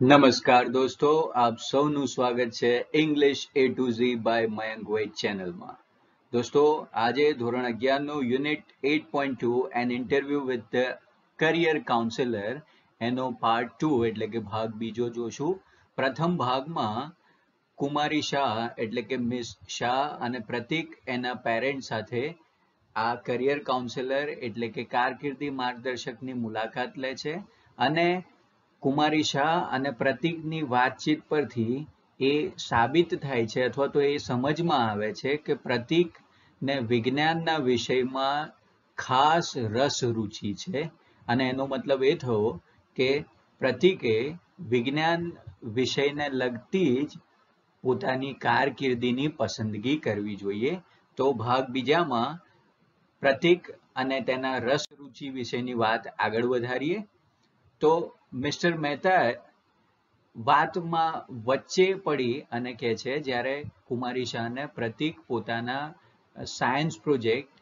નમસ્કાર દોસ્તો આપ સૌનું સ્વાગત છે English A to Z by Mayank Vaid ચેનલમાં દોસ્તો આજે ધોરણ અગિયારનું unit eight point two an interview with the career counsellor એનો પાર્ટ ટુ એટલે કે ભાગ બીજો જોશું પ્રથમ ભાગમાં કુમારી શાહ એટલે કે મિસ શાહ અને પ્રતિક એના પેરેન્ટ સાથે આ કરિયર કાઉન્સેલર એટલે કે કારકિર્દી માર્ગદર્શકની મુલાકાત લે છે અને કુમારી શાહ અને પ્રતિકની વાતચીત પરથી એ સાબિત થાય છે અથવા તો એ સમજમાં આવે છે કે પ્રતિકને વિજ્ઞાનના વિષયમાં ખાસ રસ રુચિ છે અને એનો મતલબ એ થયો કે પ્રતિકે વિજ્ઞાન વિષયને લગતી જ પોતાની કારકિર્દીની પસંદગી કરવી જોઈએ તો ભાગ બીજામાં પ્રતિક અને તેના રસ રુચિ વિશેની વાત આગળ વધારીએ તો મિસ્ટર મહેતા વાતમાં વચ્ચે પડી અને કહે છે જ્યારે કુમારી શાહને પ્રતિક પોતાના સાયન્સ પ્રોજેક્ટ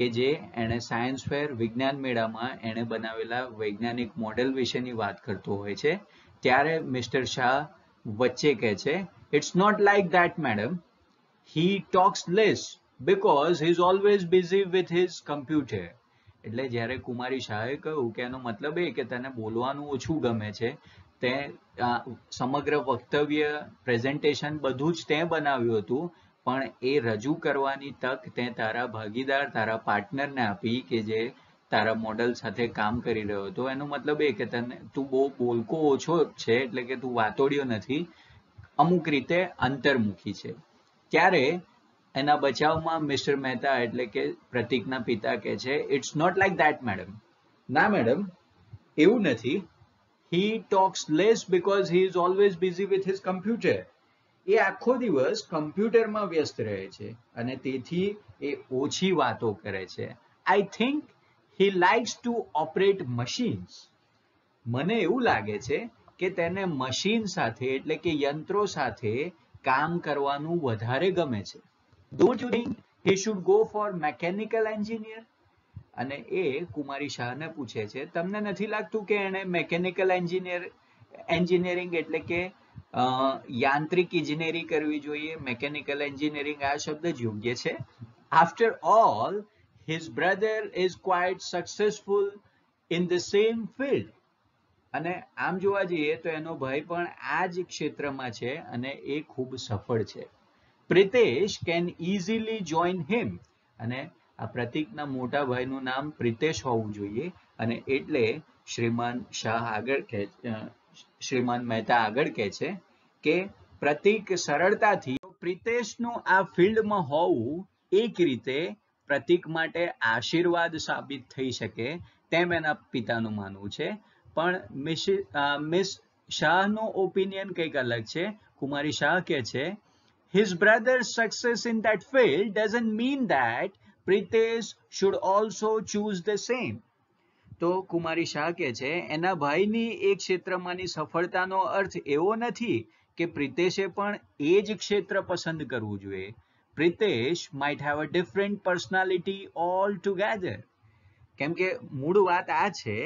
કે જે એણે સાયન્સ ફેર વિજ્ઞાન મેળામાં એણે બનાવેલા વૈજ્ઞાનિક મોડેલ વિશેની વાત કરતો હોય છે ત્યારે મિસ્ટર શાહ વચ્ચે કહે છે it's not like that madam he talks less because he is always busy with his computer એટલે જ્યારે કુમારી શાહે કહ્યું કે એનો મતલબ એ કે તને બોલવાનું ઓછું ગમે છે તે સમગ્ર વક્તવ્ય પ્રેઝન્ટેશન બધું જ તે બનાવ્યું હતું પણ એ રજૂ કરવાની તક તે તારા ભાગીદાર તારા પાર્ટનરને આપી કે જે તારા મોડલ સાથે કામ કરી રહ્યો હતો એનો મતલબ એ કે તને તું બહુ બોલકો ઓછો છે એટલે કે તું વાતોડિયો નથી અમુક રીતે અંતર્મુખી છે ત્યારે એના બચાવમાં મિસ્ટર મહેતા એટલે કે પ્રતિકના પિતા કહે છે it's not like that madam ના મેડમ એવું નથી he talks less because he is always busy with his computer એ આખો દિવસ કમ્પ્યુટરમાં વ્યસ્ત રહે છે અને તેથી એ ઓછી વાતો કરે છે I think he likes to operate machines મને એવું લાગે છે કે તેને મશીન સાથે એટલે કે યંત્રો સાથે કામ કરવાનું વધારે ગમે છે don't you think he should go for mechanical engineer અને એ કુમારી શાહને પૂછે છે તમને નથી લાગતું કે એણે મેકેનિકલ એન્જિનિયર એન્જિનિયરિંગ એટલે કે યાંત્રિક ઇજનેરી કરવી જોઈએ મેકેનિકલ એન્જિનિયરિંગ આ શબ્દ જ યોગ્ય છે after all his brother is quite successful in the same field અને આમ જોવા જઈએ તો એનો ભાઈ પણ આ જ ક્ષેત્રમાં છે અને એ ખૂબ સફળ છે Pritesh can easily join him અને આ પ્રતિકના મોટા ભાઈનું નામ પ્રિતેશ હોવું જોઈએ અને એટલે શ્રીમાન શાહ આગળ કહે શ્રીમાન મહેતા આગળ કહે છે કે પ્રતિક સરળતાથી પ્રિતેશનું આ ફિલ્ડમાં હોવું એક રીતે પ્રતિક માટે આશીર્વાદ સાબિત થઈ શકે તેમ એના પિતાનું માનવું છે પણ મિસ શાહનો ઓપિનિયન કંઈક અલગ છે કુમારી શાહ કહે છે his brother success in that field doesn't mean that Pritesh should also choose the same તો કુમારી શાહ કહે છે એના ભાઈની એ ક્ષેત્રમાંની સફળતાનો અર્થ એવો નથી કે પ્રિતેશે પણ એ જ ક્ષેત્ર પસંદ કરવું જોઈએ Pritesh might have a different personality all together કેમ કે મૂળ વાત આ છે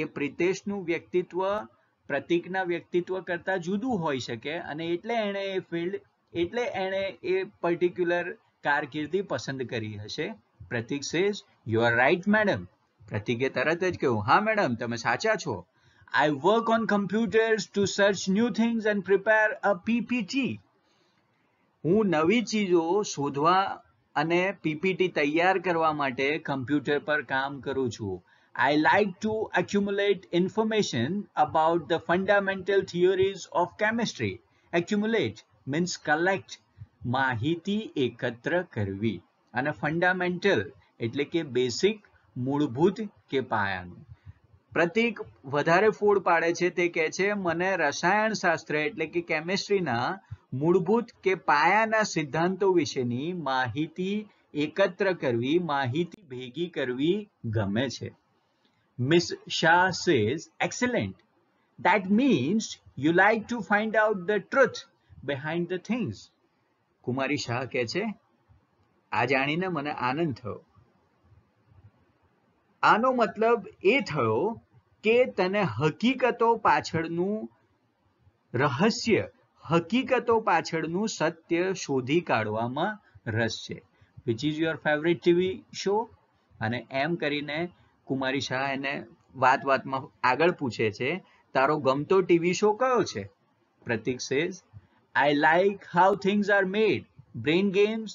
કે પ્રિતેશનું વ્યક્તિત્વ પ્રતિકના વ્યક્તિત્વ કરતાં જુદું હોઈ શકે અને એટલે એણે એ ફિલ્ડ એટલે એણે એ પર્ટિક્યુલર કારકિર્દી પસંદ કરી હશે Pratik says you are right madam પ્રતિકે તરત જ કહ્યું હા મેડમ તમે સાચા છો I work on computers to search new things and prepare a PPT હું નવી ચીજો શોધવા અને પીપીટી તૈયાર કરવા માટે કમ્પ્યુટર પર કામ કરું છું I like to accumulate information about the fundamental theories of chemistry. Accumulate means collect. માહિતી એકત્ર કરવી અને ફંડામેન્ટલ એટલે કે બેસિક મૂળભૂત કે પાયાનું પ્રતિક વધારે ફોડ પાડે છે તે કહે છે મને રસાયણશાસ્ત્ર એટલે કે કેમેસ્ટ્રીના મૂળભૂત કે પાયાના સિદ્ધાંતો વિશેની માહિતી એકત્ર કરવી માહિતી ભેગી કરવી ગમે છે miss Shah says excellent that means you like to find out the truth behind the things Kumari Shah કહે છે આ જાણીને મને આનંદ થયો આનો મતલબ એ થયો કે તને હકીકતો પાછળનું રહસ્ય હકીકતો પાછળનું સત્ય શોધી કાઢવામાં રસ છે which is your favourite TV show અને એમ કરીને કુમારી શાહ એને વાત વાતમાં આગળ પૂછે છે તારો ગમતો ટીવી શો કયો છે Pratik says I like how things are made brain games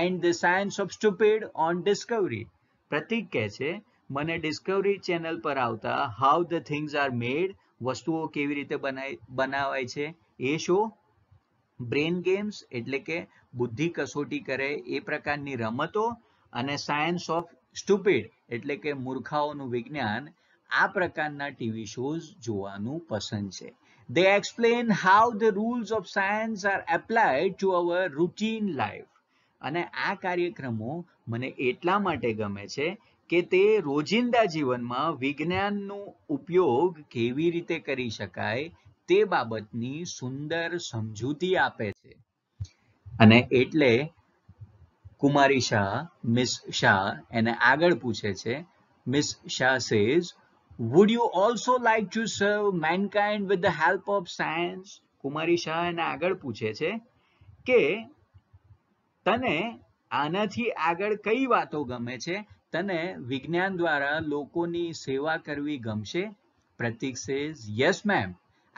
and the science of stupid on Discovery Pratik કહે છે મને ડિસ્કવરી ચેનલ પર આવતા how the things are made વસ્તુઓ કેવી રીતે બનાય બનાવાય છે એ શું બ્રેન ગેમ્સ એટલે કે બુદ્ધિ કસોટી કરે એ પ્રકારની રમતો અને સાયન્સ ઓફ સ્ટુપિડ એટલે કે મૂર્ખાઓનું વિજ્ઞાન આ પ્રકારના ટીવી શોઝ જોવાનું પસંદ છે they explain how the rules of science are applied to our routine life અને આ કાર્યક્રમો મને એટલા માટે ગમે છે કે તે રોજિંદા જીવનમાં વિજ્ઞાનનો ઉપયોગ કેવી રીતે કરી શકાય તે બાબતની સુંદર સમજૂતી આપે છે અને એટલે કુમારી શાહ મિસ શાહ એને આગળ પૂછે છે miss Shah says would you also like to serve mankind with the help of science Kumari Shah એને આગળ પૂછે છે કે તને આનાથી આગળ કઈ વાતો ગમે છે તને વિજ્ઞાન દ્વારા લોકોની સેવા કરવી ગમશે Pratik says yes ma'am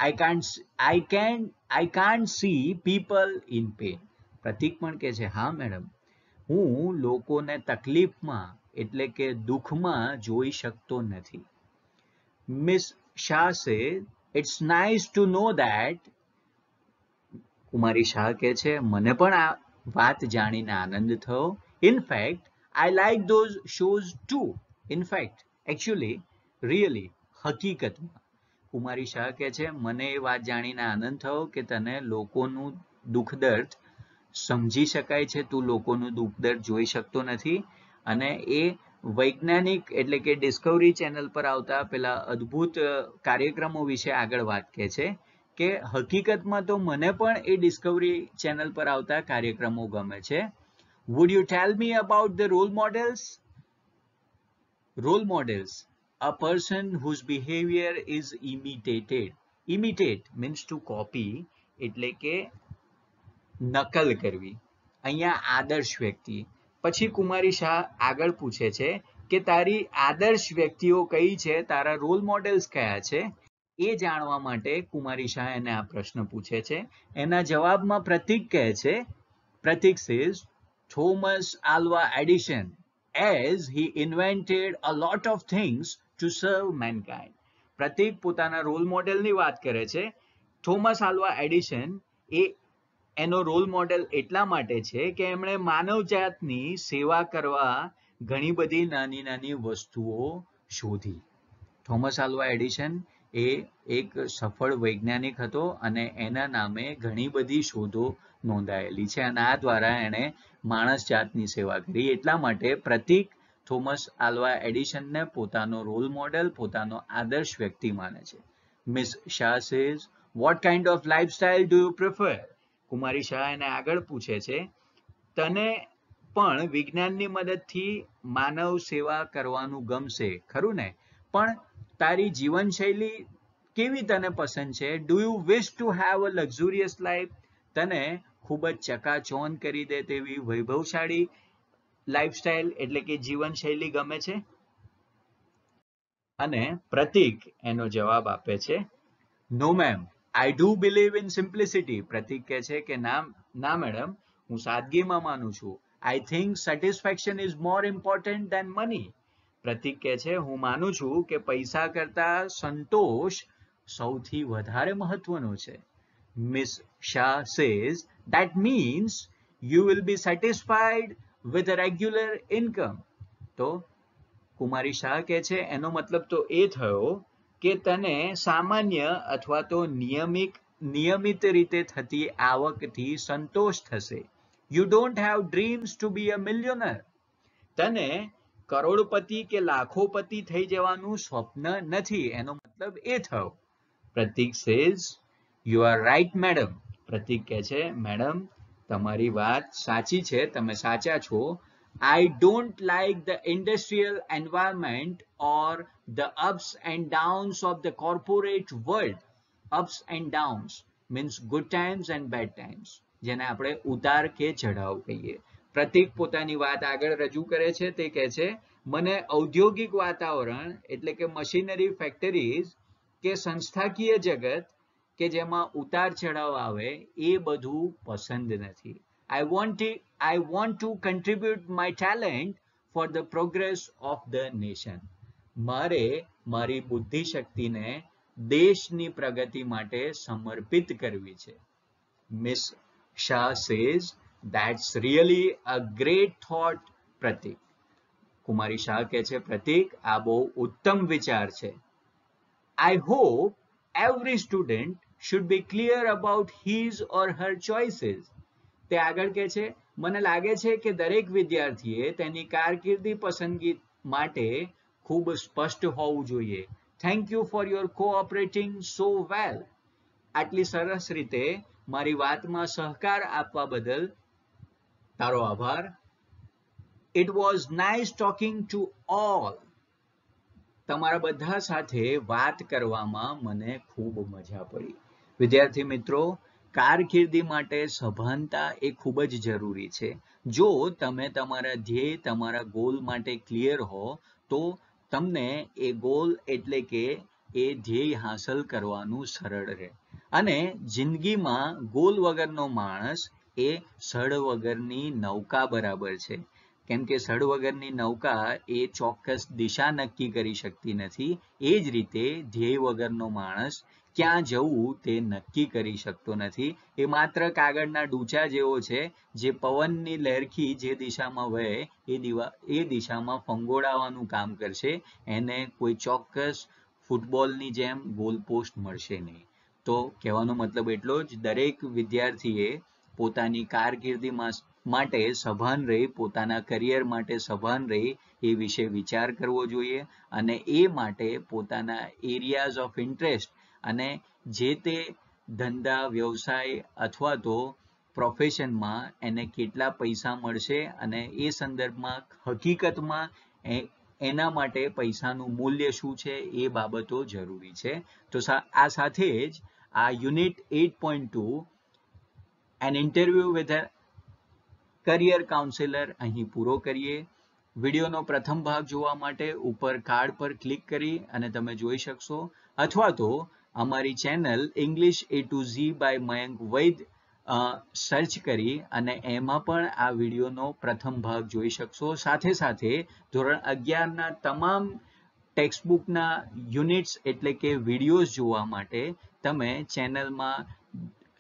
I can't I can I can't see people in pain Pratik પણ કહે છે હા મેડમ હું લોકોને તકલીફમાં એટલે કે દુઃખમાં જોઈ શકતો નથી miss Shah say it's nice to know that Kumari Shah કહે છે મને પણ આ વાત જાણીને આનંદ થયો in fact I like those shows too in fact actually really હકીકતમાં કુમારી શાહ કહે છે મને એ વાત જાણીને આનંદ થયો કે તને લોકોનું દુઃખ દર્દ સમજી શકાય છે તું લોકોનું દુઃખ દર્દ જોઈ શકતો નથી અને એ વૈજ્ઞાનિક એટલે કે ડિસ્કવરી ચેનલ પર આવતા પેલા અદ્ભુત કાર્યક્રમો વિશે આગળ વાત કહે છે કે હકીકતમાં તો મને પણ એ ડિસ્કવરી ચેનલ પર આવતા કાર્યક્રમો ગમે છે would you tell me about the role models role models a person whose behavior is imitated imitate means to copy એટલે કે નકલ કરવી અહીંયા આદર્શ વ્યક્તિ પછી કુમારી શાહ આગળ પૂછે છે કે તારી આદર્શ વ્યક્તિઓ કઈ છે તારા રોલ મોડેલ્સ કયા છે એ જાણવા માટે કુમારી શાહ એને આ પ્રશ્ન પૂછે છે એના જવાબમાં પ્રતિક કહે છે Pratik says Thomas Alva Edison as he invented a lot of things to serve mankind Pratik પોતાના રોલ મોડેલની વાત કરે છે થોમસ આલ્વા એડિશન એ એનો રોલ મોડેલ એટલા માટે છે કે એમણે માનવ સેવા કરવા ઘણી બધી નાની નાની વસ્તુઓ શોધી થોમસ આલ્વા એડિશન એ એક સફળ વૈજ્ઞાનિક હતો અને એના નામે ઘણી બધી શોધો નોંધાયેલી છે અને આ દ્વારા એણે માણસ જાતની સેવા કરી એટલા માટે પ્રતિક થોમસ આલ્વા એડિશનને પોતાનો રોલ મોડેલ પોતાનો આદર્શ વ્યક્તિ માને છે miss Shah says what kind of lifestyle do you prefer Kumari Shah એને આગળ પૂછે છે તને પણ વિજ્ઞાનની મદદથી માનવ સેવા કરવાનું ગમશે ખરું ને પણ તારી જીવનશૈલી કેવી તને પસંદ છે do you wish to have a luxurious life તને ખૂબ જ ચકાચોન કરી દે તેવી વૈભવશાળી લાઇફસ્ટાઇલ એટલે કે જીવનશૈલી ગમે છે અને પ્રતીક એનો જવાબ આપે છે no ma'am I do believe in simplicity Pratik કહે છે કે ના મેડમ હું સાદગીમાં માનું છું I think satisfaction is more important than money Pratik કહે છે હું માનું છું કે પૈસા કરતા સંતોષ સૌથી વધારે મહત્વનો છે miss Shah says that means you will be satisfied with a regular તો કુમારી શાહ કહે છે એનો મતલબ તો એ થયો કે તને સામાન્ય અથવા તો નિયમિત નિયમિત રીતે થતી આવકથી સંતોષ થશે you don't have dreams to be a millionaire તને કરોડપતિ કે લાખોપતિ થઈ જવાનું સ્વપ્ન નથી એનો મતલબ એ થયો Pratik says you are right madam Pratik કહે છે મેડમ તમારી વાત સાચી છે તમે સાચા છો I don't like the industrial environment or the ups and downs of the corporate world. Ups and downs means good times and bad times. જેને આપણે ઉતાર કે ચઢાવ કહીએ પ્રતિક પોતાની વાત આગળ રજૂ કરે છે તે કહે છે મને ઔદ્યોગિક વાતાવરણ એટલે કે મશીનરી ફેક્ટરીઝ કે સંસ્થાકીય જગત કે જેમાં ઉતાર ચઢાવ આવે એ બધું પસંદ નથી I want I want to contribute my talent for the progress of the nation મારે મારી બુદ્ધિશક્તિને દેશની પ્રગતિ માટે સમર્પિત કરવી છે miss Shah says that's really a great thought Pratik Kumari Shah કહે છે પ્રતિક આ બહુ ઉત્તમ વિચાર છે I hope every student should be clear about his or her choices તે આગળ કહે છે મને લાગે છે કે દરેક વિદ્યાર્થીએ તેની કારકિર્દી પસંદગી માટે ખૂબ સ્પષ્ટ હોવું જોઈએ thank you for your cooperating so well આટલી સરસ રીતે મારી વાતમાં સહકાર આપવા બદલ તારો આભાર it was nice talking to all તમારા બધા સાથે વાત કરવામાં મને ખૂબ મજા પડી વિદ્યાર્થી મિત્રો કારકિર્દી માટે સભાનતા એ ખૂબ જ જરૂરી છે જો તમે તમારા ધ્યેય તમારા ગોલ માટે ક્લિયર હો તો તમને એ ગોલ એટલે કે એ ધ્યેય હાંસલ કરવાનું સરળ રહે અને જિંદગીમાં ગોલ વગરનો માણસ એ સળ વગરની નૌકા બરાબર છે કેમ કે સળ વગરની નૌકા એ ચોક્કસ દિશા નક્કી કરી શકતી નથી એ જ રીતે ધ્યેય વગરનો માણસ ક્યાં જવું તે નક્કી કરી શકતો નથી એ માત્ર કાગળના ડૂચા જેવો છે જે પવનની લહેરખી જે દિશામાં વહે એ દિવા એ દિશામાં ફંગોળાવાનું કામ કરશે એને કોઈ ચોક્કસ ફૂટબોલની જેમ ગોલ પોસ્ટ મળશે નહીં તો કહેવાનો મતલબ એટલો જ દરેક વિદ્યાર્થીએ પોતાની કારકિર્દીમાં માટે સભાન રહી પોતાના કરિયર માટે સભાન રહી એ વિશે વિચાર કરવો જોઈએ અને એ માટે પોતાના એરિયાઝ ઓફ ઇન્ટરેસ્ટ અને જે તે ધંધા વ્યવસાય અથવા તો પ્રોફેશનમાં એને કેટલા પૈસા મળશે અને એ સંદર્ભમાં હકીકતમાં એના માટે પૈસાનું મૂલ્ય શું છે એ બાબતો જરૂરી છે તો આ સાથે જ આ unit eight point two an interview with career counsellor અહીં પૂરો કરીએ વિડીયોનો પ્રથમ ભાગ જોવા માટે ઉપર કાર્ડ પર ક્લિક કરી અને તમે જોઈ શકશો અથવા તો અમારી channel English A to Z by Mayank Vaid search કરી અને એમાં પણ આ વિડીયોનો પ્રથમ ભાગ જોઈ શકશો સાથે સાથે ધોરણ અગિયારના તમામ ટેક્સ્ટબુકના યુનિટ્સ એટલે કે વિડીયોઝ જોવા માટે તમે ચેનલમાં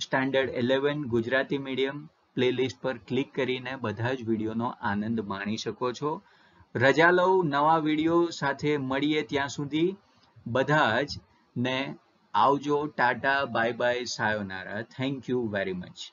standard eleven Gujarati medium playlist પર ક્લિક કરીને બધા જ વિડીયોનો આનંદ માણી શકો છો રજા લઉં નવા વિડીયો સાથે મળીએ ત્યાં સુધી બધા જ ને Aujo, Tata, bye bye, sayonara. Thank you very much.